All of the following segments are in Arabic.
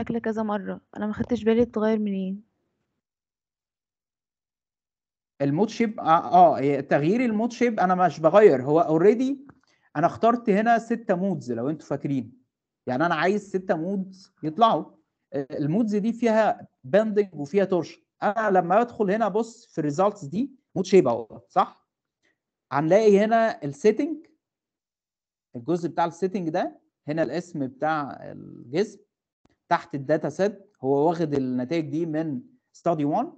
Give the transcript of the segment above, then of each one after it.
شكل كذا مرة أنا ما خدتش بالي اتغير منين المود شيب اه, آه، إيه، تغيير المود شيب انا مش بغير هو اوريدي انا اخترت هنا ستة مودز لو انتوا فاكرين يعني انا عايز ستة مودز يطلعوا آه، المودز دي فيها بندنج وفيها تورشن انا لما ادخل هنا بص في الريزلتس دي مود شيب اهو صح هنلاقي هنا السيتنج الجزء بتاع السيتنج ده هنا الاسم بتاع الجسم تحت الداتا سيت هو واخد النتائج دي من ستادي 1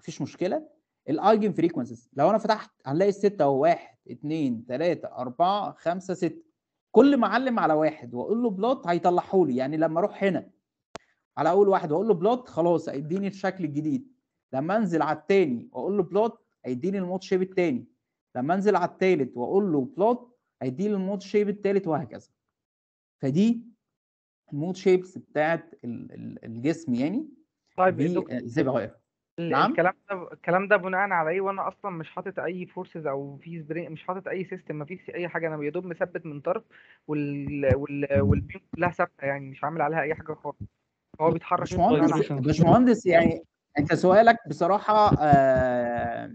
مفيش مشكله الايجن فريكونسيز لو انا فتحت هنلاقي السته اهو 1 2 3 4 5 6 كل ما اعلم على واحد واقول له بلوت هيطلعه لي يعني لما اروح هنا على اول واحد واقول له بلوت خلاص هيديني الشكل الجديد لما انزل على الثاني واقول له بلوت هيديني المود شيب الثاني لما انزل على الثالث واقول له بلوت هيديني المود شيب الثالث وهكذا فدي المود شيبس بتاعت الجسم يعني طيب ازاي بغير آه، نعم الكلام ده الكلام ده بناء على ايه وانا اصلا مش حاطط اي فورسز او في مش حاطط اي سيستم ما فيش اي حاجه انا يا دوب مثبت من طرف وال وال والبيم كلها ثابته يعني مش عامل عليها اي حاجه خالص هو بيتحرك مش مهندس طيب، يعني انت سؤالك بصراحه آه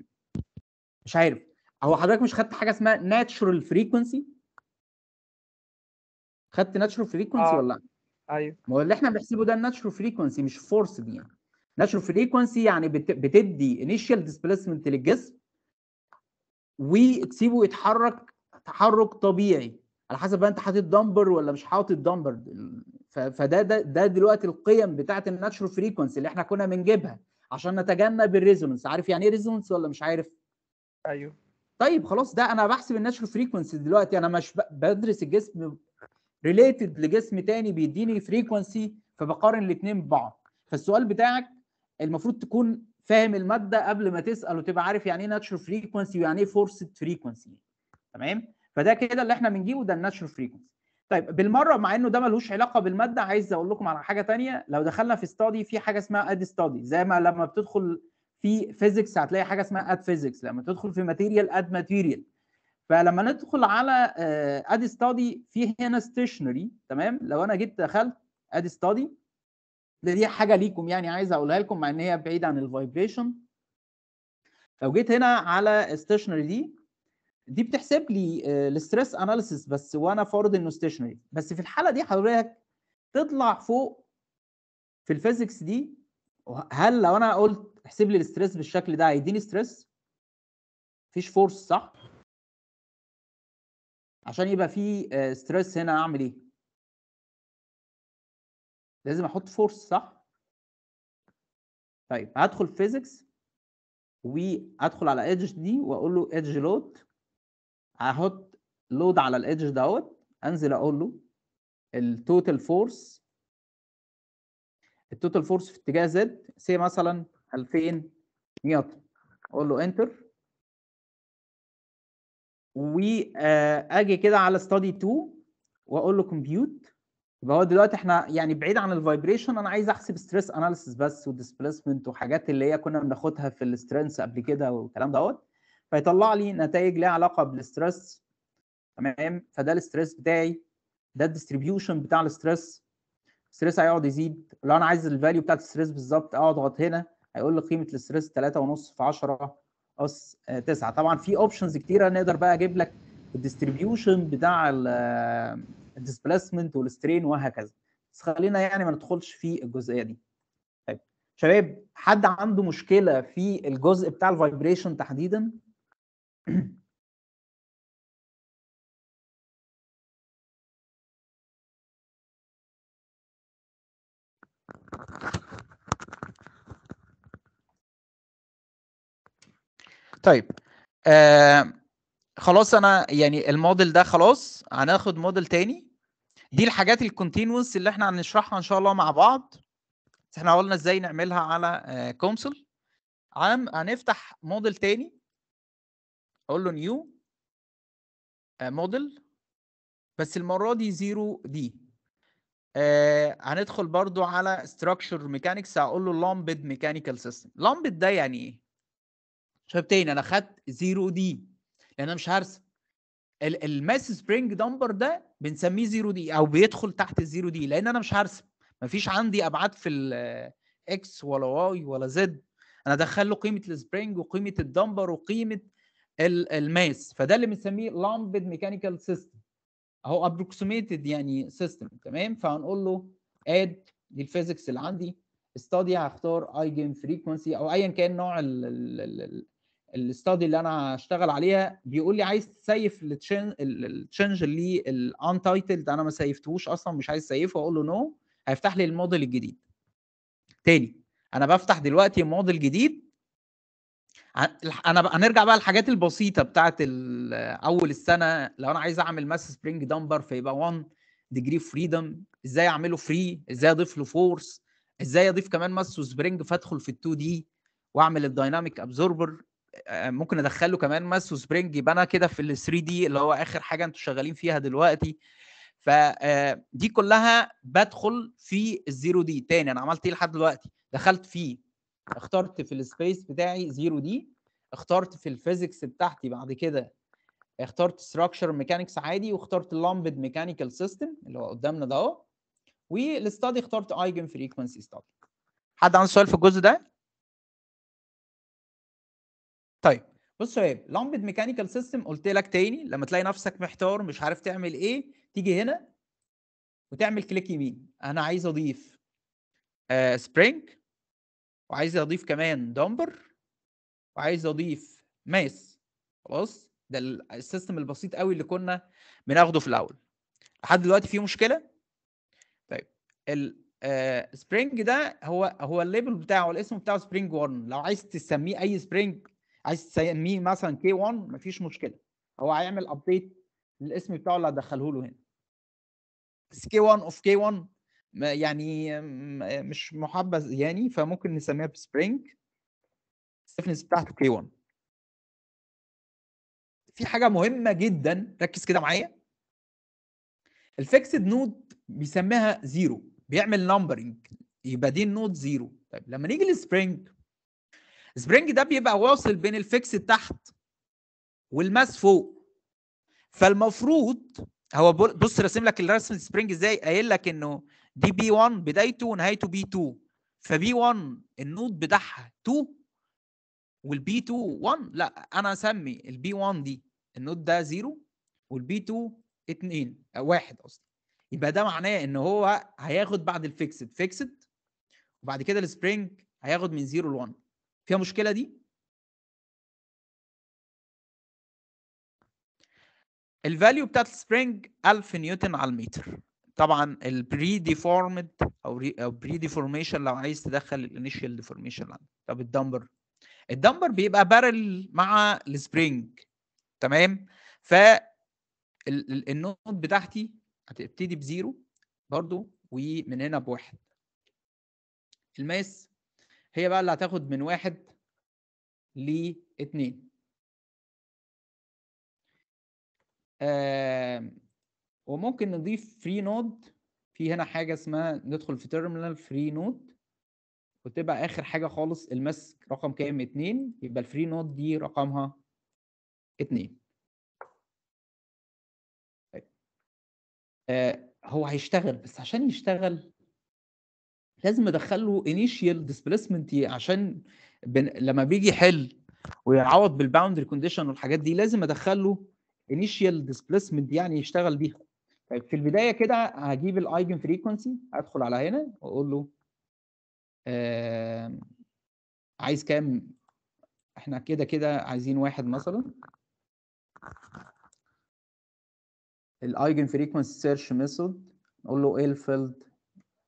مش عارف هو حضرتك مش خدت حاجه اسمها ناتشورال فريكونسي خدت ناتشورال فريكونسي آه. ولا لا ايوه ما هو اللي احنا بنحسبه ده الناتشرال فريكونسي مش فورس دي يعني ناتشرال فريكونسي يعني بتدي انيشال ديسبيسمنت للجسم وتسيبه يتحرك تحرك طبيعي على حسب بقى انت حاطط دمبر ولا مش حاطط دمبر فده ده, ده دلوقتي القيم بتاعه الناتشرال فريكونسي اللي احنا كنا بنجيبها عشان نتجنب الريزونانس عارف يعني ايه ريزونانس ولا مش عارف ايوه طيب خلاص ده انا بحسب الناتشرال فريكونسي دلوقتي انا مش بدرس الجسم ريليتد لجسم تاني بيديني فريكونسي فبقارن الاثنين ببعض فالسؤال بتاعك المفروض تكون فاهم الماده قبل ما تسال وتبقى عارف يعني ايه ناتشورال فريكونسي ويعني ايه فورسد فريكونسي تمام فده كده اللي احنا بنجيبه ده الناتشورال فريكونسي طيب بالمره مع انه ده ملوش علاقه بالماده عايز اقول لكم على حاجه تانية لو دخلنا في ستادي في حاجه اسمها اد ستادي زي ما لما بتدخل في فيزيكس هتلاقي حاجه اسمها اد فيزيكس لما تدخل في ماتيريال اد ماتيريال فلما ندخل على ادي آه، ستادي في هنا ستيشنري تمام لو انا جيت دخلت ادي ستادي دي حاجه ليكم يعني عايز اقولها لكم مع ان هي بعيده عن الفايبريشن لو جيت هنا على ستيشنري دي دي بتحسب لي آه، الستريس اناليسيس بس وانا فرض انه ستيشنري بس في الحاله دي حضرتك تطلع فوق في الفيزكس دي هل لو انا قلت احسب لي الستريس بالشكل ده هيديني ستريس مفيش فورس صح عشان يبقى في ستريس آه، هنا اعمل ايه لازم احط فورس صح طيب هدخل فيزيكس وادخل على ايدج دي واقول له ايدج لود هحط لود على الايدج دوت انزل اقول له التوتال فورس التوتال فورس في اتجاه زد سي مثلا 2000 نيوتن اقول له انتر واجي كده على ستادي 2 واقول له كومبيوت يبقى هو دلوقتي احنا يعني بعيد عن الفايبريشن انا عايز احسب ستريس اناليسيس بس وديسبيسمنت وحاجات اللي هي كنا بناخدها في السترينس قبل كده والكلام دوت فيطلع لي نتائج ليها علاقه بالستريس تمام فده الستريس بتاعي ده الديستريبيوشن بتاع الستريس الستريس هيقعد يزيد لو انا عايز الفاليو بتاعت الستريس بالظبط اقعد اضغط هنا هيقول لي قيمه الستريس 3.5 في 10 اس 9 طبعا في اوبشنز كتيره نقدر بقى اجيب لك الديستريبيوشن بتاع الديسبلاسمنت والسترين وهكذا بس خلينا يعني ما ندخلش في الجزئيه دي طيب شباب حد عنده مشكله في الجزء بتاع الفايبريشن تحديدا طيب آه خلاص انا يعني الموديل ده خلاص هناخد موديل تاني دي الحاجات الكونتينوس اللي احنا هنشرحها ان شاء الله مع بعض احنا قلنا ازاي نعملها على كونسول آه، عام هنفتح موديل تاني اقول له نيو موديل آه، بس المره دي زيرو دي آه هندخل برضو على ستراكشر ميكانكس هقول له لامبد ميكانيكال سيستم لامبد ده يعني ايه شباب تاني انا خدت زيرو دي لان انا مش هرسم الماس سبرينج دمبر ده بنسميه زيرو دي او بيدخل تحت الزيرو دي لان انا مش هرسم مفيش عندي ابعاد في الاكس ولا واي ولا زد انا ادخل له قيمه السبرينج وقيمه الدمبر وقيمه الماس فده اللي بنسميه لامبد ميكانيكال سيستم اهو ابروكسيميتد يعني سيستم تمام فهنقول له اد دي الفيزكس اللي عندي استادي هختار ايجن فريكونسي او ايا كان نوع ال ال ال الاستادي اللي انا هشتغل عليها بيقول لي عايز تسيف التشنج اللي الانتايتلد انا ما سيفتهوش اصلا مش عايز سيفه اقول له نو هيفتح لي الموديل الجديد تاني انا بفتح دلوقتي موديل جديد انا هنرجع بقى الحاجات البسيطه بتاعه اول السنه لو انا عايز اعمل ماس سبرينج دمبر فيبقى 1 ديجري فريدم ازاي اعمله فري ازاي اضيف له فورس ازاي اضيف كمان ماس سبرينج فادخل في ال2 دي واعمل الدايناميك ابزوربر آه، ممكن ادخله كمان ماس وسبرينج يبقى انا كده في ال 3 دي اللي هو اخر حاجه انتوا شغالين فيها دلوقتي فدي آه، كلها بدخل في الزيرو دي تاني انا عملت ايه لحد دلوقتي دخلت فيه اخترت في السبيس بتاعي زيرو دي اخترت في الفيزيكس بتاعتي بعد كده اخترت ستراكشر ميكانكس عادي واخترت لامبد ميكانيكال سيستم اللي هو قدامنا ده اهو والاستادي اخترت ايجن فريكونسي ستادي حد عنده سؤال في الجزء ده طيب بص يا شباب لامبد ميكانيكال سيستم قلت لك تاني لما تلاقي نفسك محتار مش عارف تعمل ايه تيجي هنا وتعمل كليك يمين انا عايز اضيف سبرينج آه، وعايز اضيف كمان دمبر وعايز اضيف ماس خلاص ده السيستم البسيط قوي اللي كنا بناخده في الاول لحد دلوقتي في مشكله طيب السبرينج آه، ده هو هو الليبل بتاعه الاسم بتاعه سبرينج 1 لو عايز تسميه اي سبرينج عايز تسميه مثلا كي 1 مفيش مشكله هو هيعمل ابديت للاسم بتاعه اللي هدخله له هنا بس كي 1 اوف كي 1 يعني مش محبذ يعني فممكن نسميها بسبرينج السيفنس بتاعته كي 1 في حاجه مهمه جدا ركز كده معايا الفيكسد نود بيسميها زيرو بيعمل نمبرنج يبقى دي النود زيرو طيب لما نيجي للسبرينج سبرينج ده بيبقى واصل بين الفيكس تحت والماس فوق فالمفروض هو بص راسم لك الرسم السبرينج ازاي قايل لك انه دي بي 1 بدايته ونهايته بي 2 فبي 1 النود بتاعها 2 والبي 2 1 لا انا اسمي البي 1 دي النود ده 0 والبي 2 2 1 قصدي يبقى ده معناه ان هو هياخد بعد الفيكسد فيكسد وبعد كده السبرينج هياخد من 0 ل 1 فيها مشكله دي الفاليو بتاعت السبرينج 1000 نيوتن على المتر طبعا البري ديفورمد او او بري ديفورميشن لو عايز تدخل الانيشال ديفورميشن طب الدمبر الدمبر بيبقى بارل مع السبرينج تمام ف النوت بتاعتي هتبتدي بزيرو برضو ومن هنا بواحد الماس هي بقى اللي هتاخد من واحد لاتنين وممكن نضيف فري نود في هنا حاجه اسمها ندخل في تيرمينال فري نود وتبقى اخر حاجه خالص المسك رقم كام اتنين يبقى الفري نود دي رقمها اتنين طيب. آه، هو هيشتغل بس عشان يشتغل لازم ادخل له انيشيال ديسبيسمنت عشان بن... لما بيجي يحل ويعوض بالباوندري كونديشن والحاجات دي لازم ادخل له انيشيال ديسبيسمنت يعني يشتغل بيها طيب في البدايه كده هجيب الايجن فريكونسي ادخل على هنا واقول له آه عايز كام احنا كده كده عايزين واحد مثلا الايجن فريكونسي سيرش ميثود نقول له ايه الفيلد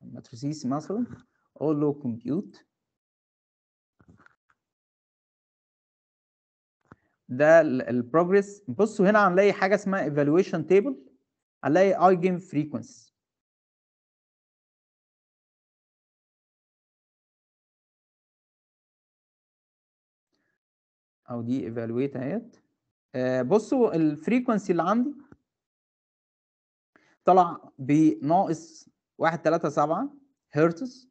ماتريسيس مثلا اقول له compute ده البروجريس بصوا هنا هنلاقي حاجه اسمها evaluation table هنلاقي eigen frequency او دي evaluate اهيت آه، بصوا الفريكونسي اللي عندي طلع بناقص واحد تلاتة سبعة هرتز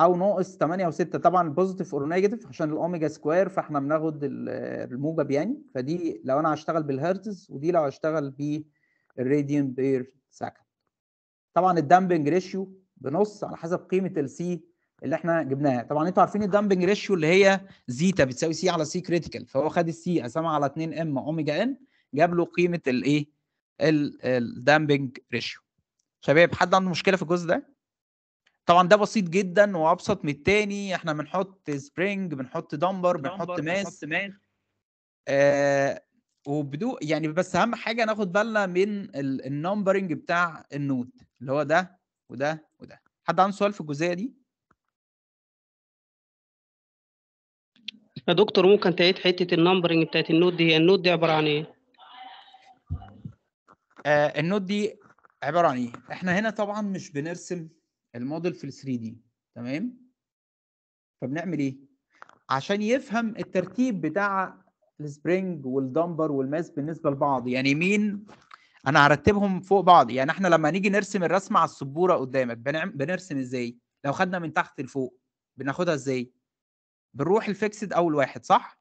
او ناقص 8 و6 طبعا بوزيتيف اور نيجاتيف عشان الاوميجا سكوير فاحنا بناخد الموجب يعني فدي لو انا هشتغل بالهرتز ودي لو هشتغل بالراديان بير سكند طبعا الدامبنج ريشيو بنص على حسب قيمه السي اللي احنا جبناها طبعا انتوا عارفين الدامبنج ريشيو اللي هي زيتا بتساوي سي على سي كريتيكال فهو خد السي قسمها على 2 ام اوميجا ان جاب له قيمه الايه الدامبنج ريشيو شباب حد عنده مشكله في الجزء ده طبعا ده بسيط جدا وابسط من التاني احنا بنحط سبرينج بنحط دمبر بنحط ماس بنحط آه وبدو يعني بس اهم حاجه ناخد بالنا من النمبرنج بتاع النود اللي هو ده وده وده حد عنده سؤال في الجزئيه دي يا دكتور ممكن تعيد حته النمبرنج بتاعت النود دي النود دي عباره عن ايه آه النود دي عباره عن ايه؟ احنا هنا طبعا مش بنرسم الموديل في ال 3 دي تمام؟ فبنعمل ايه؟ عشان يفهم الترتيب بتاع السبرينج والدمبر والماس بالنسبه لبعض يعني مين انا هرتبهم فوق بعض يعني احنا لما نيجي نرسم الرسمه على السبوره قدامك بنرسم ازاي؟ لو خدنا من تحت لفوق بناخدها ازاي؟ بنروح الفيكسد اول واحد صح؟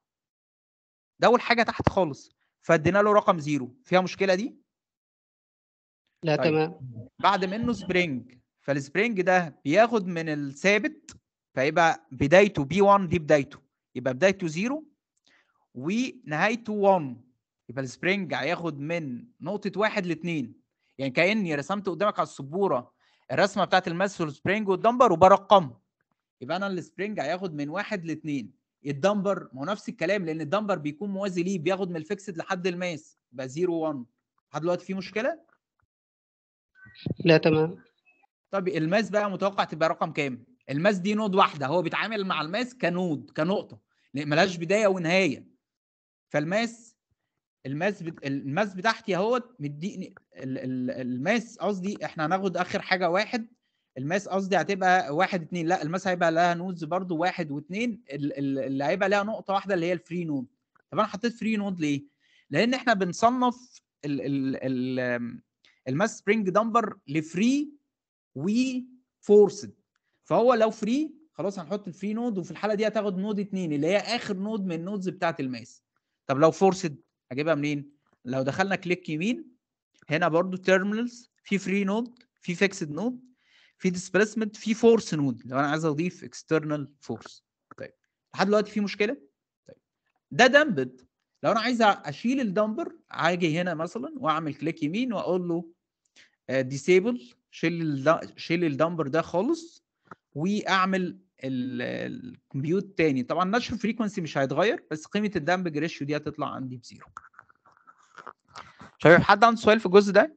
ده اول حاجه تحت خالص فادينا له رقم زيرو فيها مشكله دي؟ لا طيب. تمام بعد منه سبرينج فالسبرينج ده بياخد من الثابت فيبقى بدايته بي 1 دي بدايته يبقى بدايته 0 ونهايته 1 يبقى السبرينج هياخد من نقطه 1 ل 2 يعني كاني رسمت قدامك على السبوره الرسمه بتاعت الماس والسبرينج والدمبر وبرقم يبقى انا السبرينج هياخد من 1 ل 2 الدمبر ما هو نفس الكلام لان الدمبر بيكون موازي ليه بياخد من الفيكسد لحد الماس يبقى 0 1 لحد دلوقتي في مشكله لا تمام طب الماس بقى متوقع تبقى رقم كام؟ الماس دي نود واحده هو بيتعامل مع الماس كنود كنقطه ملهاش بدايه ونهايه فالماس الماس الماس بتاعتي اهوت مديني الماس قصدي احنا هناخد اخر حاجه واحد الماس قصدي هتبقى واحد اتنين لا الماس هيبقى لها نودز برضو واحد واتنين اللي هيبقى لها نقطه واحده اللي هي الفري نود طب انا حطيت فري نود ليه؟ لان احنا بنصنف ال ال ال الماس سبرينج دمبر لفري وفورسد فهو لو فري خلاص هنحط الفري نود وفي الحاله دي هتاخد نود 2 اللي هي اخر نود من النودز بتاعت الماس طب لو فورسد هجيبها منين لو دخلنا كليك يمين هنا برضو تيرمينالز في فري نود في فيكسد نود في ديسبيسمنت في فورس نود لو انا عايز اضيف اكسترنال فورس طيب لحد دلوقتي في مشكله طيب ده دمبد لو انا عايز اشيل الدمبر هاجي هنا مثلا واعمل كليك يمين واقول له ديسيبل آه، شيل شيل الدمبر ده خالص واعمل الكمبيوت تاني طبعا النشر فريكونسي مش هيتغير بس قيمه الدمبج ريشيو دي هتطلع عندي بزيرو شايف حد عنده سؤال في الجزء ده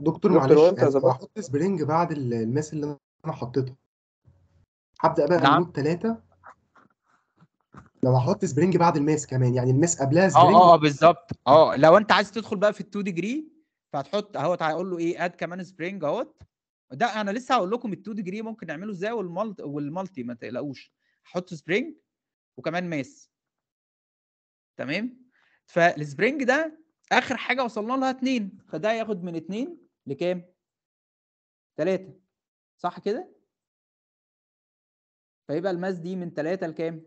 دكتور, دكتور انا هحط سبرينج بعد الماس اللي انا حطيته هبدا بقى نعم. النود 3 لو هحط سبرينج بعد الماس كمان يعني الماس قبلها آه، سبرينج اه اه بالظبط اه لو انت عايز تدخل بقى في ال 2 ديجري فهتحط اهوت هقول له ايه اد كمان سبرينج اهوت ده انا لسه هقول لكم ال 2 ديجري ممكن نعمله ازاي والمالت والمالتي ما تقلقوش هحط سبرينج وكمان ماس تمام فالسبرينج ده اخر حاجه وصلنا لها اتنين فده ياخد من اتنين لكام؟ تلاته صح كده؟ فيبقى الماس دي من 3 لكام؟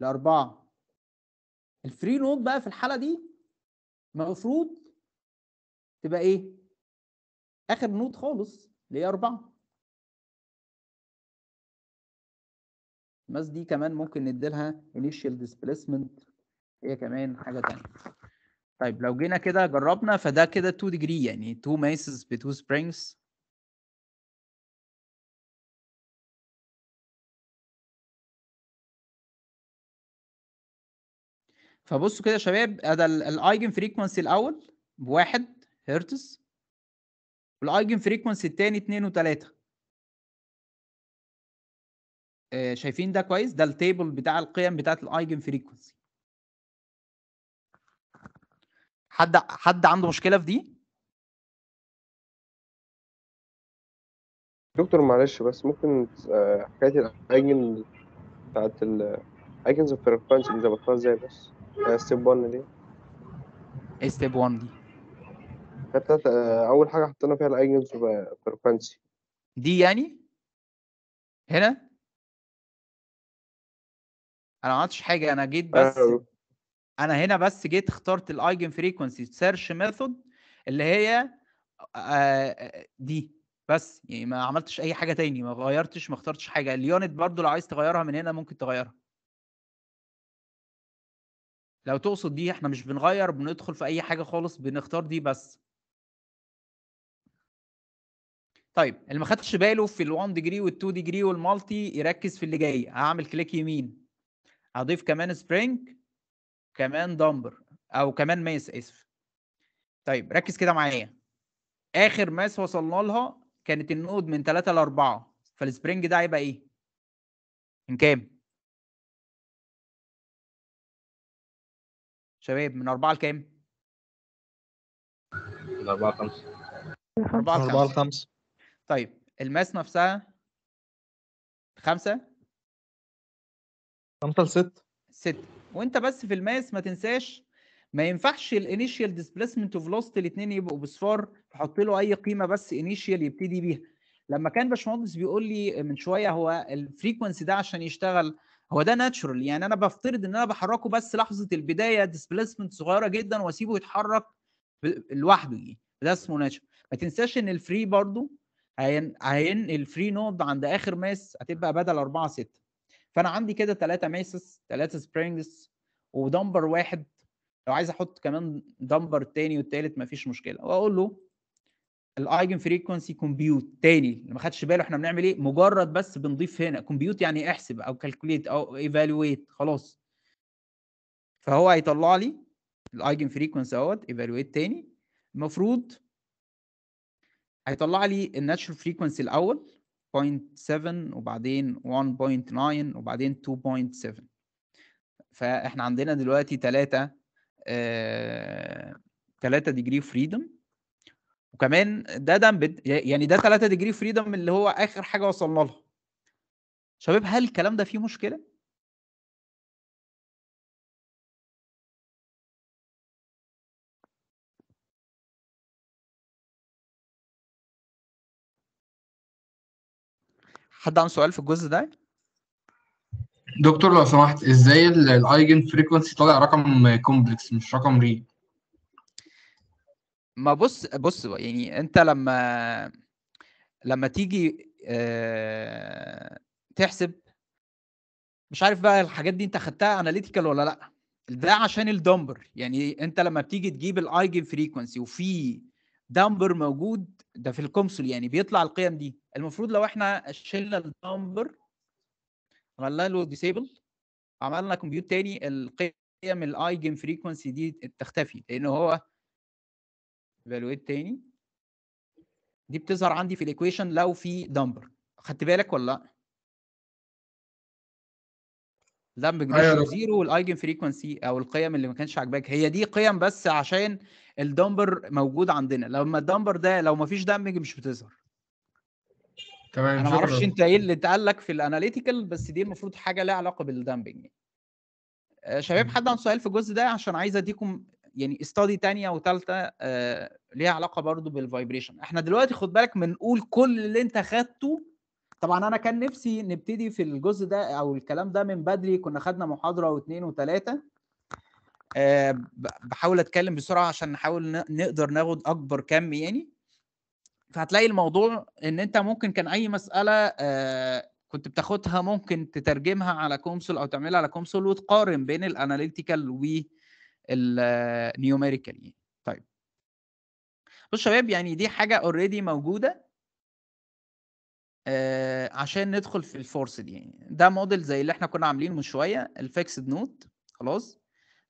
لأربعة الفري نود بقى في الحالة دي المفروض تبقى إيه؟ آخر نود خالص اللي هي أربعة الماس دي كمان ممكن نديلها initial displacement هي كمان حاجة تانية طيب لو جينا كده جربنا فده كده 2 ديجري يعني 2 ماسز ب 2 سبرينجز فبصوا كده يا شباب ده الايجن فريكونسي الاول بواحد هرتز والايجن فريكونسي الثاني 2 و3 شايفين ده كويس ده التيبل بتاع القيم بتاعه الايجن فريكونسي حد حد عنده مشكله في دي دكتور معلش بس ممكن آه، حكايه الايجن بتاعت الايجنز اوف فريكونسي دي ظبطتها ازاي بس ستيب آه، 1 دي ايه ستيب 1 دي حتى آه، اول حاجه حطينا فيها الايجنز فريكونسي دي يعني هنا انا ما عملتش حاجه انا جيت بس آه. انا هنا بس جيت اخترت الايجن فريكونسي سيرش ميثود اللي هي دي بس يعني ما عملتش اي حاجه تاني ما غيرتش ما اخترتش حاجه اليونت برضو لو عايز تغيرها من هنا ممكن تغيرها لو تقصد دي احنا مش بنغير بندخل في اي حاجه خالص بنختار دي بس طيب اللي ما خدش باله في ال1 ديجري وال2 ديجري والمالتي يركز في اللي جاي هعمل كليك يمين هضيف كمان سبرينج كمان دمبر او كمان ماس اسف طيب ركز كده معايا اخر ماس وصلنا لها كانت النود من 3 ل 4 فالسبرينج ده هيبقى ايه؟ من كام؟ شباب من أربعة لكام؟ من أربعة لخمسة أربعة لخمسة طيب الماس نفسها خمسة خمسة لست ست وانت بس في الماس ما تنساش ما ينفعش الانيشال ديسبيسمنت لوست الاثنين يبقوا بصفار تحط له اي قيمه بس انيشال يبتدي بيها لما كان باشمهندس بيقول لي من شويه هو الفريكونسي ده عشان يشتغل هو ده ناتشورال يعني انا بفترض ان انا بحركه بس لحظه البدايه ديسبليسمنت صغيره جدا واسيبه يتحرك لوحده دي ده اسمه ناتشورال ما تنساش ان الفري برضو هين الفري نود عند اخر ماس هتبقى بدل 4 6 فانا عندي كده 3 ماسس 3 سبرينجز ودمبر واحد لو عايز احط كمان دمبر الثاني والثالث مفيش مشكله واقول له الايجن فريكونسي كومبيوت تاني اللي ما خدش باله احنا بنعمل ايه مجرد بس بنضيف هنا كومبيوت يعني احسب او كالكوليت او ايفالويت خلاص فهو هيطلع لي الايجن فريكونسي اهوت ايفالويت تاني المفروض هيطلع لي الناتشرال فريكونسي الاول 0.7 وبعدين 1.9 وبعدين 2.7 فاحنا عندنا دلوقتي 3 3 ديجري فريدم وكمان ده ده يعني ده 3 ديجري فريدم اللي هو اخر حاجه وصلنا لها شباب هل الكلام ده فيه مشكله حد عنده سؤال في الجزء ده دكتور لو سمحت ازاي الايجن فريكونسي طالع رقم كومبلكس مش رقم ريل؟ ما بص بص يعني انت لما لما تيجي اه تحسب مش عارف بقى الحاجات دي انت خدتها اناليتيكال ولا لا ده عشان الدمبر يعني انت لما بتيجي تجيب الايجن فريكونسي وفي دمبر موجود ده في الكونسول يعني بيطلع القيم دي المفروض لو احنا شلنا الدمبر عملنا له ديسيبل عملنا كمبيوت تاني القيم الايجن فريكونسي دي تختفي لان هو ايفالويت تاني دي بتظهر عندي في الايكويشن لو في دمبر خدت بالك ولا لا؟ دامبنج ريشيو أيوة. زيرو والايجن فريكونسي او القيم اللي ما كانش عاجباك هي دي قيم بس عشان الدمبر موجود عندنا لما الدمبر ده لو ما فيش دمج مش بتظهر تمام انا ما اعرفش انت ايه اللي اتقال لك في الاناليتيكال بس دي المفروض حاجه لها علاقه بالدمبنج آه، شباب حد عنده سؤال في الجزء ده عشان عايز اديكم يعني استادي تانية وتالتة آه، ليها علاقة برضو بالفايبريشن احنا دلوقتي خد بالك بنقول كل اللي انت خدته طبعا انا كان نفسي نبتدي في الجزء ده او الكلام ده من بدري كنا خدنا محاضرة واثنين وثلاثة آه، بحاول اتكلم بسرعة عشان نحاول نقدر ناخد اكبر كم يعني فهتلاقي الموضوع ان انت ممكن كان اي مسألة آه، كنت بتاخدها ممكن تترجمها على كونسول او تعملها على كونسول وتقارن بين الاناليتيكال و النيوميريكال يعني. طيب بصوا شباب يعني دي حاجه اوريدي موجوده آه عشان ندخل في الفورس دي يعني ده موديل زي اللي احنا كنا عاملينه من شويه الفيكسد نوت خلاص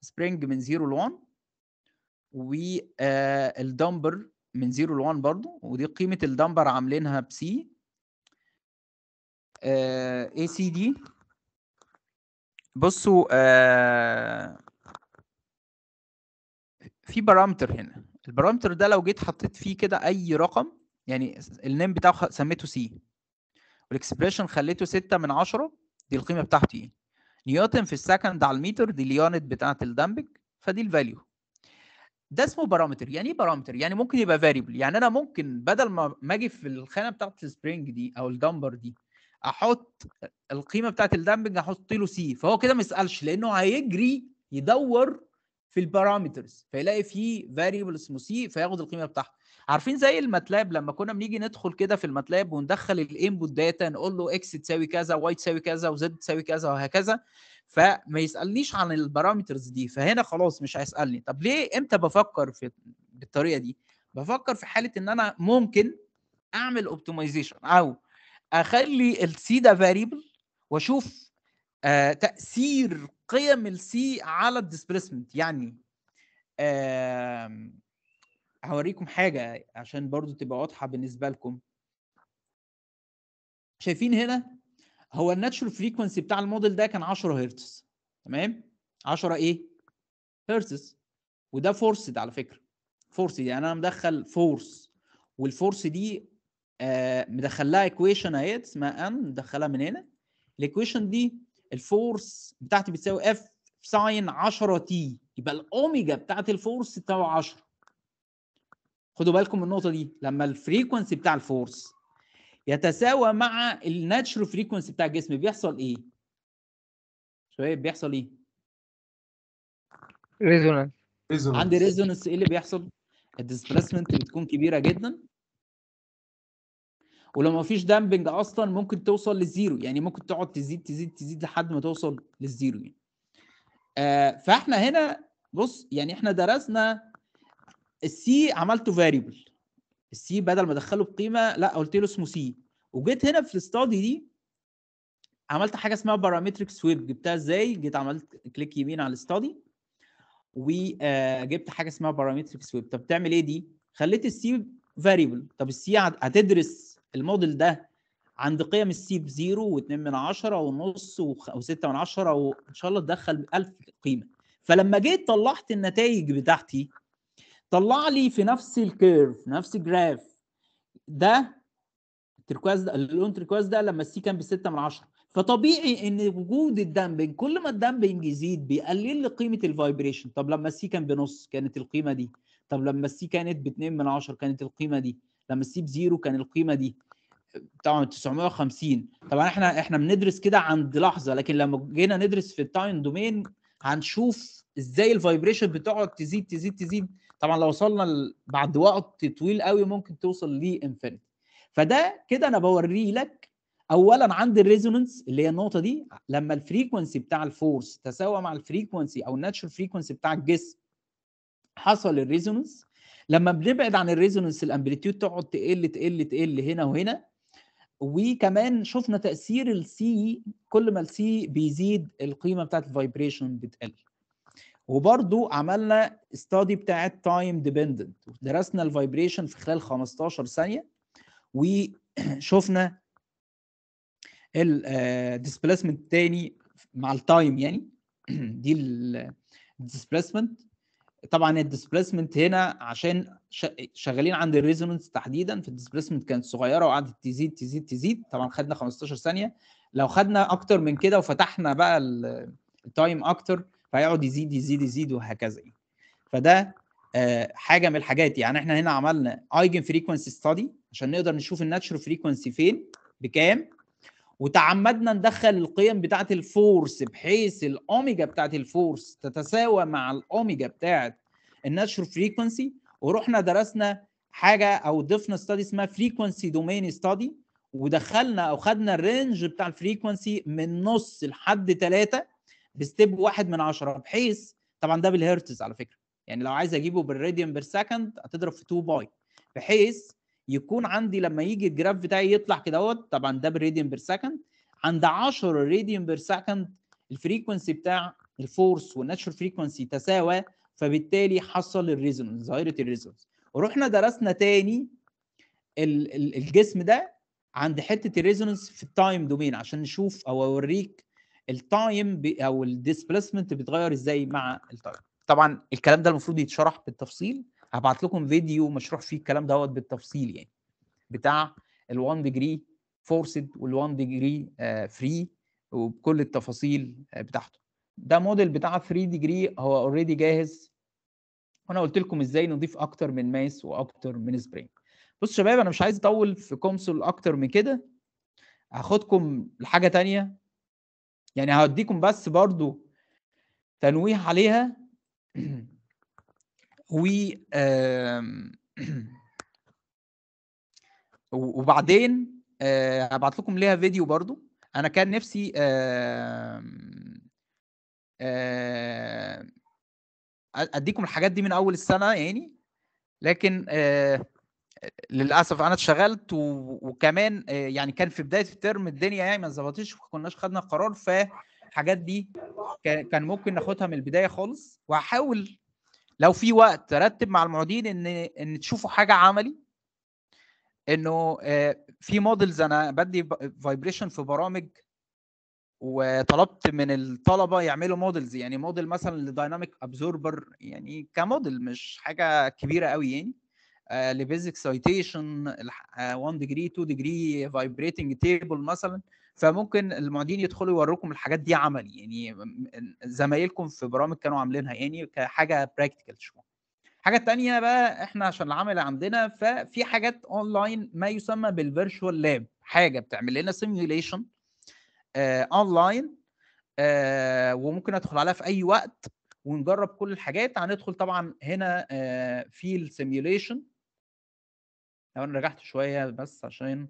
سبرينج من 0 ل 1 والدمبر آه، من 0 ل 1 برضو ودي قيمه الدمبر عاملينها ب سي اي سي دي بصوا آه في بارامتر هنا البارامتر ده لو جيت حطيت فيه كده اي رقم يعني النيم بتاعه سميته سي والاكسبريشن خليته 6 من 10 دي القيمه بتاعته ايه نيوتن في السكند على الميتر دي اليونت بتاعه الدمبج فدي الفاليو ده اسمه بارامتر يعني ايه بارامتر يعني ممكن يبقى فاريبل يعني انا ممكن بدل ما اجي في الخانه بتاعه السبرينج دي او الدمبر دي احط القيمه بتاعه الدامبج احط له سي فهو كده ما يسالش لانه هيجري يدور في البارامترز فيلاقي فيه فاريبل اسمه سي فياخد القيمه بتاعها عارفين زي الماتلاب لما كنا بنيجي ندخل كده في الماتلاب وندخل الانبوت داتا نقول له اكس تساوي كذا واي تساوي كذا وزد تساوي كذا وهكذا فما يسالنيش عن البارامترز دي فهنا خلاص مش هيسالني طب ليه امتى بفكر في بالطريقه دي بفكر في حاله ان انا ممكن اعمل اوبتمايزيشن او اخلي السي ده فاريبل واشوف آه، تاثير قيم السي على الديسبيسمنت يعني هوريكم حاجه عشان برضو تبقى واضحه بالنسبه لكم شايفين هنا هو الناتشورال فريكونسي بتاع الموديل ده كان 10 هرتز تمام 10 ايه هرتز وده ده على فكره فورس يعني انا مدخل فورس والفورس دي آه مدخل لها ايكويشن اهي اسمها ان مدخلها من هنا الايكويشن دي الفورس بتاعتي بتساوي اف ساين 10 تي يبقى الاوميجا بتاعت الفورس بتاعه 10 خدوا بالكم من النقطه دي لما الفريكونسي بتاع الفورس يتساوى مع الناتشرال فريكونسي بتاع الجسم بيحصل ايه شويه بيحصل ايه ريزونانس عندي ريزونانس ايه اللي بيحصل الديسبلاسمنت بتكون كبيره جدا ولو ما فيش دامبنج اصلا ممكن توصل للزيرو يعني ممكن تقعد تزيد تزيد تزيد لحد ما توصل للزيرو يعني آه فاحنا هنا بص يعني احنا درسنا السي عملته فاريبل السي بدل ما ادخله بقيمه لا قلت له اسمه سي وجيت هنا في الاستادي دي عملت حاجه اسمها بارامتريك سويب جبتها ازاي جيت عملت كليك يمين على الاستادي وجبت آه، حاجه اسمها بارامتريك سويب طب بتعمل ايه دي خليت السي فاريبل طب السي هتدرس الموديل ده عند قيم السي في 0 و2 من 10 ونص و6 من 10 وان شاء الله تدخل 1000 قيمه فلما جيت طلعت النتائج بتاعتي طلع لي في نفس الكيرف نفس الجراف ده التركواز ده اللون تركواز ده لما السي كان ب 6 من 10 فطبيعي ان وجود الدامبنج كل ما الدامبنج يزيد بيقلل لي قيمه الفايبريشن طب لما السي كان بنص كانت القيمه دي طب لما السي كانت ب 2 من 10 كانت القيمه دي لما السيب زيرو كان القيمه دي طبعا 950 طبعا احنا احنا بندرس كده عند لحظه لكن لما جينا ندرس في التايم دومين هنشوف ازاي الفايبريشن بتقعد تزيد تزيد تزيد طبعا لو وصلنا بعد وقت طويل قوي ممكن توصل لانفينيتي فده كده انا بوريه لك اولا عند الريزونانس اللي هي النقطه دي لما الفريكونسي بتاع الفورس تساوى مع الفريكونسي او الناتشورال فريكونسي بتاع الجسم حصل الريزونانس لما بنبعد عن الريزونانس الامبليتيود تقعد تقل تقل تقل هنا وهنا وكمان شفنا تاثير السي كل ما السي بيزيد القيمه بتاعت الفايبريشن بتقل وبرضو عملنا استادي بتاعت تايم ديبندنت درسنا الفايبريشن في خلال 15 ثانيه وشفنا الديسبلاسمنت آه، تاني مع التايم يعني دي الديسبلاسمنت طبعا الديسبليسمنت هنا عشان شغالين عند الريزونانس تحديدا في فالديسبليسمنت كانت صغيره وقعدت تزيد تزيد تزيد طبعا خدنا 15 ثانيه لو خدنا اكتر من كده وفتحنا بقى التايم اكتر فهيقعد يزيد يزيد يزيد وهكذا فده آه، حاجه من الحاجات يعني احنا هنا عملنا ايجن فريكونسي ستادي عشان نقدر نشوف الناتشرال فريكونسي فين بكام وتعمدنا ندخل القيم بتاعه الفورس بحيث الاوميجا بتاعه الفورس تتساوى مع الاوميجا بتاعه الناتشر فريكونسي ورحنا درسنا حاجه او ضفنا ستادي اسمها فريكونسي دومين ستادي ودخلنا او خدنا الرينج بتاع الفريكونسي من نص لحد ثلاثه بستيب واحد من عشره بحيث طبعا ده بالهرتز على فكره يعني لو عايز اجيبه بالراديان بير سكند هتضرب في 2 باي بحيث يكون عندي لما يجي الجراف بتاعي يطلع كدهوت طبعا ده بالراديان بير سكند عند 10 راديان بير سكند الفريكونسي بتاع الفورس والناتشر فريكونسي تساوى فبالتالي حصل الريزونانس ظاهره الريزونانس ورحنا درسنا تاني الجسم ده عند حته الريزونانس في التايم دومين عشان نشوف او اوريك التايم او الديسبلسمنت بيتغير ازاي مع التايم طبعا الكلام ده المفروض يتشرح بالتفصيل هبعت لكم فيديو مشروح فيه الكلام دوت بالتفصيل يعني بتاع ال1 ديجري فورسد وال1 ديجري فري وبكل التفاصيل بتاعته ده موديل بتاع 3 ديجري هو اوريدي جاهز وانا قلت لكم ازاي نضيف اكتر من ماس واكتر من سبرينج بصوا شباب انا مش عايز اطول في كونسول اكتر من كده هاخدكم لحاجه تانية يعني هوديكم بس برضو تنويه عليها و وبعدين آه، هبعت لكم ليها فيديو برضو انا كان نفسي اديكم الحاجات دي من اول السنه يعني لكن آه، للاسف انا اتشغلت وكمان آه، يعني كان في بدايه الترم الدنيا يعني ما ظبطتش وما كناش خدنا قرار فالحاجات دي كان ممكن ناخدها من البدايه خالص وهحاول لو في وقت ترتب مع المعودين ان ان تشوفوا حاجه عملي انه آه، في مودلز انا بدي فايبريشن في برامج وطلبت من الطلبه يعملوا مودلز يعني موديل مثلا لدايناميك ابزوربر يعني كموديل مش حاجه كبيره قوي يعني آه، لبيزك سايتيشن 1 ديجري 2 ديجري فايبريتنج تيبل مثلا فممكن المعيدين يدخلوا يوروكم الحاجات دي عملي يعني زمايلكم في برامج كانوا عاملينها يعني كحاجه براكتيكال شويه الحاجه الثانيه بقى احنا عشان العمل عندنا ففي حاجات اونلاين ما يسمى بالفيرشوال لاب حاجه بتعمل لنا سيميوليشن اونلاين آه، آه، وممكن ادخل عليها في اي وقت ونجرب كل الحاجات هندخل طبعا هنا آه، في السيميوليشن لو انا رجعت شويه بس عشان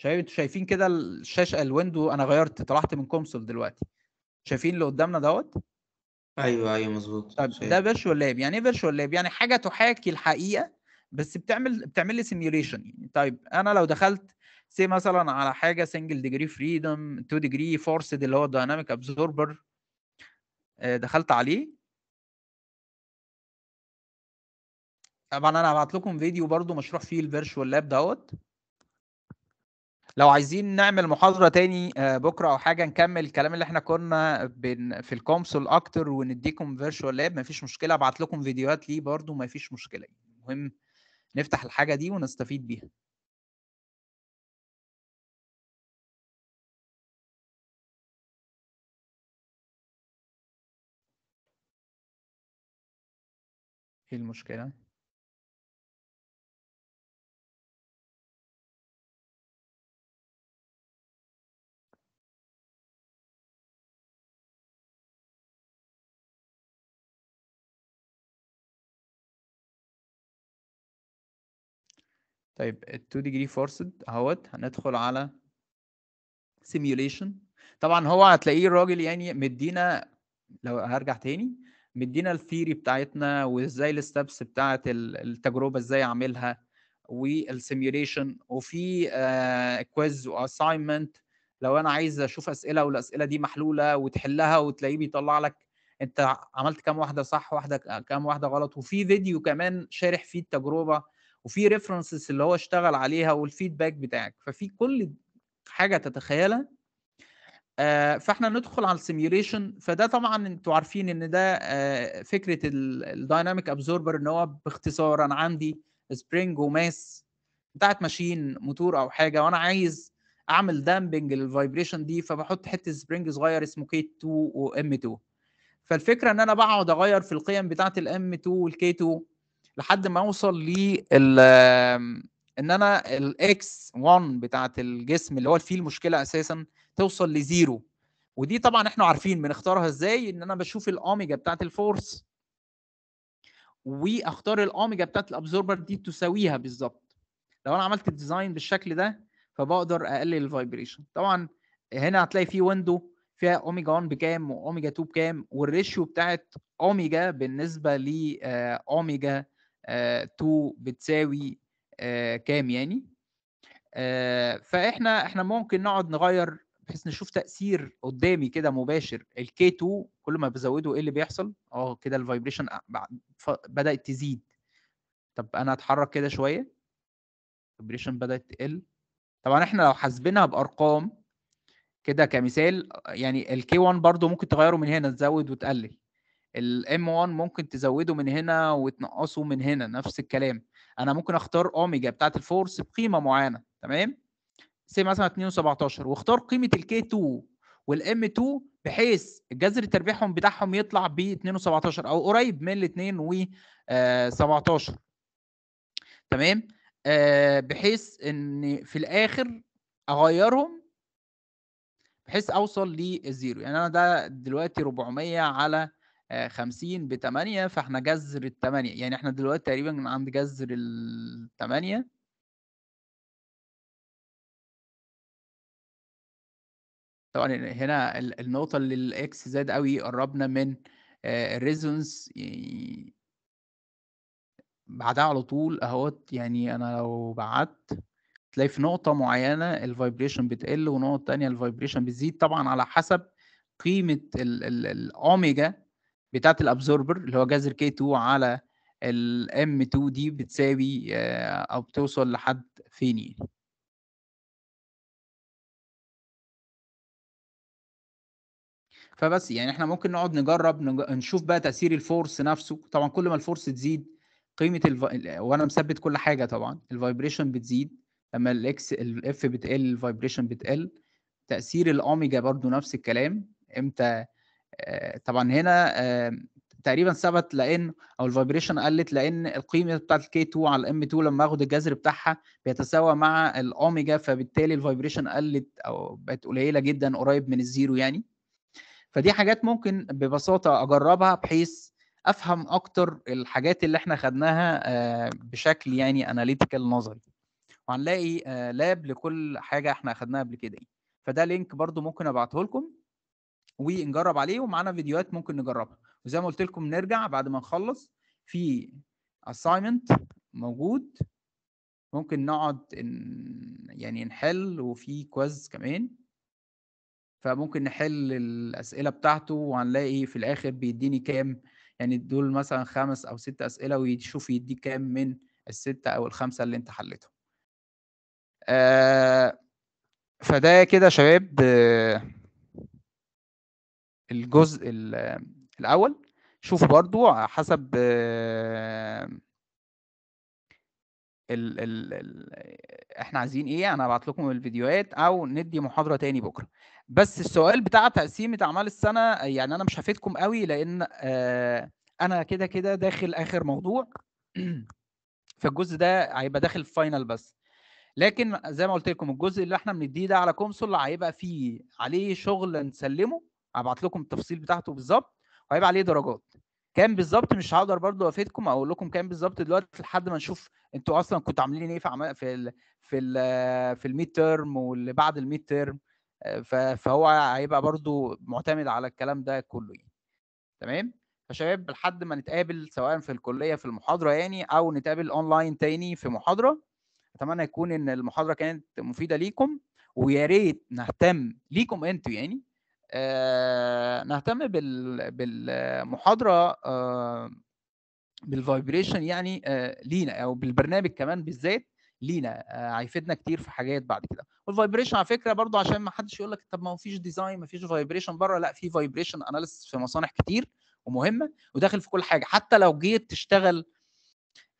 شايف انتوا شايفين كده الشاشه الويندو انا غيرت طلعت من كونسول دلوقتي شايفين اللي قدامنا دوت ايوه ايوه مظبوط طب ده فيرتشوال لاب يعني ايه فيرتشوال لاب يعني حاجه تحاكي الحقيقه بس بتعمل بتعمل لي سيميوليشن يعني طيب انا لو دخلت سي مثلا على حاجه سنجل ديجري فريدم 2 ديجري فورسد اللي هو دايناميك ابزوربر آه، دخلت عليه طبعا انا هبعت لكم فيديو برضو مشروح فيه الفيرشوال لاب دوت لو عايزين نعمل محاضرة تاني آه، بكرة أو حاجة نكمل الكلام اللي احنا كنا بن في الكونسول أكتر ونديكم فيرتشوال لاب مفيش مشكلة أبعت لكم فيديوهات ليه برضو مفيش مشكلة المهم نفتح الحاجة دي ونستفيد بيها ايه المشكلة؟ طيب ال 2 degree forced اهوت هندخل على simulation طبعا هو هتلاقيه الراجل يعني مدينا لو هرجع تاني مدينا الثيري بتاعتنا وازاي الستبس بتاعت التجربه ازاي اعملها والسيميوليشن وفي كويز آه، واساينمنت لو انا عايز اشوف اسئله والاسئله دي محلوله وتحلها وتلاقيه بيطلع لك انت عملت كام واحده صح واحده آه، كام واحده غلط وفي فيديو كمان شارح فيه التجربه وفي ريفرنسز اللي هو اشتغل عليها والفيدباك بتاعك ففي كل حاجه تتخيلها آه، فاحنا ندخل على السيميوليشن فده طبعا انتوا عارفين ان ده آه، فكره الدايناميك ابزوربر ان هو باختصار انا عندي سبرينج وماس بتاعت ماشين موتور او حاجه وانا عايز اعمل دامبنج للفايبريشن دي فبحط حته سبرينج صغير اسمه كي 2 وام 2 فالفكره ان انا بقعد اغير في القيم بتاعت الام 2 والكي 2 لحد ما اوصل ل ان انا الاكس 1 بتاعت الجسم اللي هو فيه المشكله اساسا توصل لزيرو ودي طبعا احنا عارفين بنختارها ازاي ان انا بشوف الاوميجا بتاعت الفورس واختار الاوميجا بتاعت الابزوربر دي تساويها بالظبط لو انا عملت الديزاين بالشكل ده فبقدر اقلل الفايبريشن طبعا هنا هتلاقي في ويندو فيها اوميجا 1 بكام واوميجا 2 بكام والريشيو بتاعت اوميجا بالنسبه لاوميجا آه، 2 آه، بتساوي آه، كام يعني آه، فاحنا احنا ممكن نقعد نغير بحيث نشوف تاثير قدامي كده مباشر الكي 2 كل ما بزوده ايه اللي بيحصل اه كده الفايبريشن بدات تزيد طب انا اتحرك كده شويه الفايبريشن بدات تقل طبعا احنا لو حاسبينها بارقام كده كمثال يعني الكي 1 برضو ممكن تغيره من هنا تزود وتقلل الام 1 ممكن تزوده من هنا وتنقصه من هنا نفس الكلام انا ممكن اختار اوميجا بتاعت الفورس بقيمه معينه تمام سي مثلا 217 واختار قيمه الكي 2 والام 2 بحيث جذر تربيحهم بتاعهم يطلع ب 217 او قريب من ال 2 و 17 آه، تمام آه بحيث ان في الاخر اغيرهم بحيث اوصل للزيرو يعني انا ده دلوقتي 400 على 50 آه، ب 8 فاحنا جذر ال 8 يعني احنا دلوقتي تقريبا عند جذر ال 8 طبعا هنا النقطة اللي الاكس زاد قوي قربنا من آه، الريزونس بعدها على طول اهوت يعني انا لو بعت تلاقي في نقطة معينة الفايبريشن بتقل ونقطة تانية الفايبريشن بتزيد طبعا على حسب قيمة الأوميجا بتاعت الابزوربر اللي هو جذر كي 2 على الام 2 دي بتساوي آه، او بتوصل لحد فين يعني فبس يعني احنا ممكن نقعد نجرب نشوف بقى تاثير الفورس نفسه طبعا كل ما الفورس تزيد قيمه الف... وانا مثبت كل حاجه طبعا الفايبريشن بتزيد لما الاكس الاف بتقل الفايبريشن بتقل تاثير الاوميجا برضو نفس الكلام امتى آه، طبعا هنا آه، تقريبا ثبت لان او الفايبريشن قلت لان القيمه بتاعت الكي 2 على الام 2 لما اخد الجذر بتاعها بيتساوى مع الاوميجا فبالتالي الفايبريشن قلت او بقت قليله جدا قريب من الزيرو يعني فدي حاجات ممكن ببساطه اجربها بحيث افهم اكتر الحاجات اللي احنا خدناها آه، بشكل يعني اناليتيكال نظري وهنلاقي لاب لكل حاجه احنا خدناها قبل كده فده لينك برضو ممكن ابعته لكم ونجرب عليه ومعانا فيديوهات ممكن نجربها وزي ما قلت لكم نرجع بعد ما نخلص في assignment موجود ممكن نقعد يعني نحل وفي كويز كمان فممكن نحل الأسئلة بتاعته وهنلاقي في الآخر بيديني كام يعني دول مثلا خمس أو ست أسئلة ويشوف يديك كام من الستة أو الخمسة اللي أنت حليتهم آه فده كده شباب آه الجزء الاول شوف برضو حسب ال ال ال احنا عايزين ايه انا هبعت لكم الفيديوهات او ندي محاضره تاني بكره بس السؤال بتاع تقسيمه اعمال السنه يعني انا مش هفيدكم قوي لان آه، انا كده كده داخل اخر موضوع فالجزء ده هيبقى داخل فاينل بس لكن زي ما قلت لكم الجزء اللي احنا بنديه ده على كونسول هيبقى فيه عليه شغل نسلمه هبعت لكم التفصيل بتاعته بالظبط وهيبقى عليه درجات كام بالظبط مش هقدر برضو افيدكم اقول لكم كام بالظبط دلوقتي لحد ما نشوف انتوا اصلا كنتوا عاملين ايه في في الـ في الـ في الميد تيرم واللي بعد الميد تيرم فهو هيبقى برضو معتمد على الكلام ده كله يعني تمام فشباب لحد ما نتقابل سواء في الكليه في المحاضره يعني او نتقابل اونلاين تاني في محاضره اتمنى يكون ان المحاضره كانت مفيده ليكم ويا ريت نهتم ليكم انتوا يعني آه، نهتم بالمحاضره آه، بالفايبريشن يعني آه، لينا او بالبرنامج كمان بالذات لينا هيفيدنا كتير في حاجات بعد كده والفايبريشن على فكره برضو عشان ما حدش يقول لك طب ما هو فيش ديزاين ما فيش فايبريشن بره لا في فايبريشن اناليس في مصانع كتير ومهمه وداخل في كل حاجه حتى لو جيت تشتغل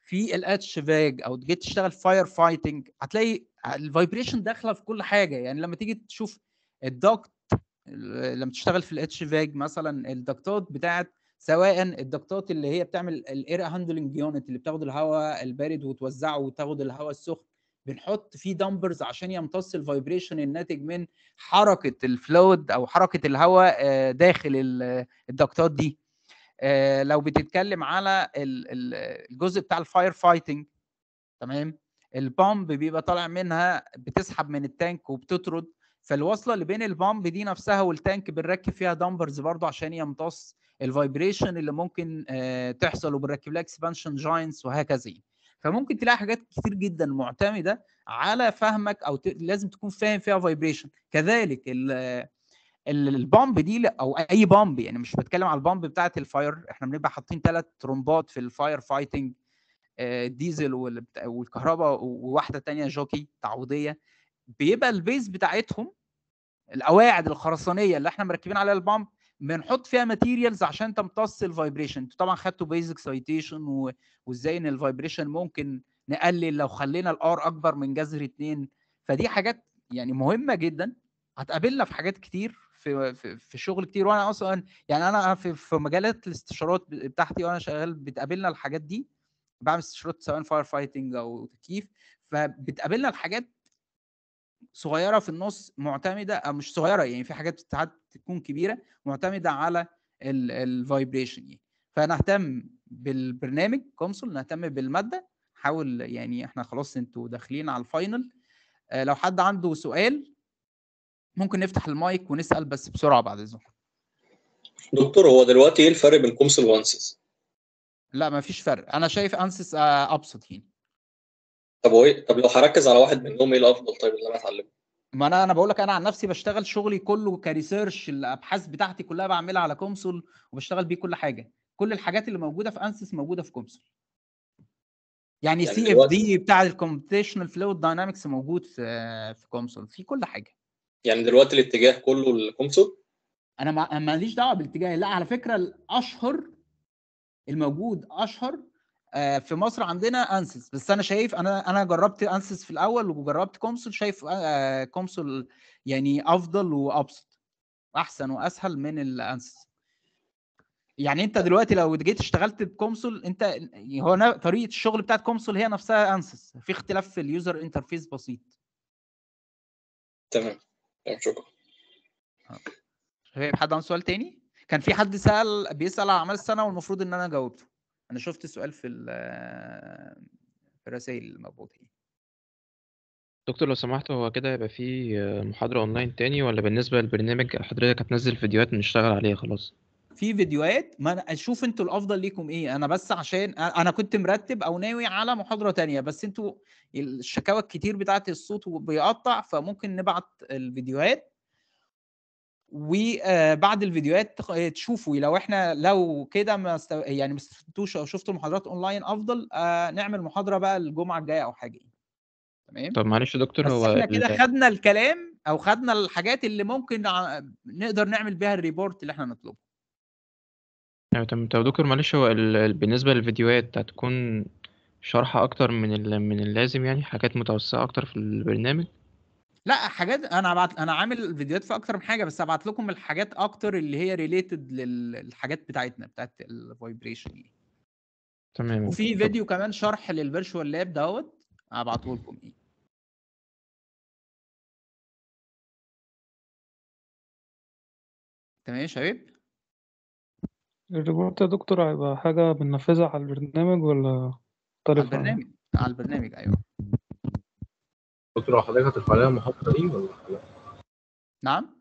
في الاتش فاج او جيت تشتغل فاير فايتنج هتلاقي الفايبريشن داخله في كل حاجه يعني لما تيجي تشوف الدكت لما تشتغل في الاتش فاج مثلا الدكتات بتاعت سواء الدكتات اللي هي بتعمل الاير هاندلنج يونت اللي بتاخد الهواء البارد وتوزعه وتاخد الهواء السخن بنحط فيه دامبرز عشان يمتص الفايبريشن الناتج من حركه الفلود او حركه الهواء آه، داخل الدكتات دي آه، لو بتتكلم على الجزء بتاع الفاير فايتنج تمام البامب بيبقى طالع منها بتسحب من التانك وبتطرد فالوصله اللي بين البامب دي نفسها والتانك بنركب فيها دامبرز برضه عشان يمتص الفايبريشن اللي ممكن آه، تحصل وبنركب لها اكسبانشن جاينتس وهكذا فممكن تلاقي حاجات كتير جدا معتمده على فهمك او ت... لازم تكون فاهم فيها فايبريشن كذلك ال... البامب دي او اي بامب يعني مش بتكلم على البامب بتاعه الفاير احنا بنبقى حاطين ثلاث ترومبات في الفاير فايتنج الديزل والكهرباء وواحده تانية جوكي تعويضيه بيبقى البيز بتاعتهم القواعد الخرسانيه اللي احنا مركبين عليها البامب بنحط فيها ماتيريالز عشان تمتص الفايبريشن طبعا خدتوا بيزك سايتيشن وازاي ان الفايبريشن ممكن نقلل لو خلينا الار اكبر من جذر 2 فدي حاجات يعني مهمه جدا هتقابلنا في حاجات كتير في في, في شغل كتير وانا اصلا يعني انا في, في مجالات الاستشارات بتاعتي وانا شغال بتقابلنا الحاجات دي بعمل استشارات سواء فاير فايتنج او تكييف فبتقابلنا الحاجات صغيره في النص معتمده أو مش صغيره يعني في حاجات ساعات تكون كبيره معتمده على الفايبريشن يعني فنهتم بالبرنامج كونسول نهتم بالماده حاول يعني احنا خلاص انتوا داخلين على الفاينل آه لو حد عنده سؤال ممكن نفتح المايك ونسال بس بسرعه بعد اذنكم دكتور هو دلوقتي ايه الفرق بين كونسول وانسس لا ما فيش فرق انا شايف انسس آه، ابسط يعني طب وايه طب لو هركز على واحد منهم ايه الافضل طيب اللي انا اتعلمه ما انا انا بقول لك انا عن نفسي بشتغل شغلي كله كريسيرش الابحاث بتاعتي كلها بعملها على كونسول وبشتغل بيه كل حاجه كل الحاجات اللي موجوده في انسس موجوده في كونسول يعني, سي اف دي بتاع الكومبيتيشنال فلويد داينامكس موجود في في كونسول في كل حاجه يعني دلوقتي الاتجاه كله الكونسول انا ماليش دعوه بالاتجاه لا على فكره الاشهر الموجود اشهر آه، في مصر عندنا انسس بس انا شايف انا انا جربت انسس في الاول وجربت كومسول شايف آه، كومسول يعني افضل وابسط احسن واسهل من الانسس يعني انت دلوقتي لو جيت اشتغلت بكونسول انت هو طريقه الشغل بتاعت كونسول هي نفسها انسس في اختلاف في اليوزر انترفيس بسيط تمام طيب، شكرا آه. شايف حد عنده سؤال تاني كان في حد سال بيسال على اعمال السنه والمفروض ان انا جاوبته انا شفت السؤال في في الرسائل المبعوثه دكتور لو سمحت هو كده هيبقى في محاضرة أونلاين تاني ولا بالنسبة للبرنامج حضرتك هتنزل فيديوهات نشتغل عليها خلاص؟ في فيديوهات ما انا اشوف انتوا الافضل ليكم ايه انا بس عشان انا كنت مرتب او ناوي على محاضره تانية بس انتوا الشكاوى الكتير بتاعت الصوت بيقطع فممكن نبعت الفيديوهات وبعد آه، الفيديوهات آه، تشوفوا لو احنا لو كده ما استو... يعني ما استفدتوش او شفتوا المحاضرات اونلاين افضل آه، نعمل محاضره بقى الجمعه الجايه او حاجه تمام طب معلش يا دكتور بس هو احنا كده خدنا الكلام او خدنا الحاجات اللي ممكن نقدر نعمل بيها الريبورت اللي احنا نطلبه يعني تمام طب دكتور معلش هو ال... بالنسبه للفيديوهات هتكون شرح اكتر من ال... من اللازم يعني حاجات متوسعه اكتر في البرنامج لا حاجات انا بعت انا عامل فيديوهات في اكتر من حاجه بس هبعت لكم الحاجات اكتر اللي هي ريليتد للحاجات بتاعتنا بتاعت الفايبريشن دي تمام وفي فيديو كمان شرح للفيرشوال لاب دوت هبعته لكم ايه تمام يا شباب الريبورت يا دكتور هيبقى حاجه بننفذها على البرنامج ولا طريقه على البرنامج على البرنامج ايوه دكتور حضرتك هترفع لنا المحطه دي ولا لا؟ نعم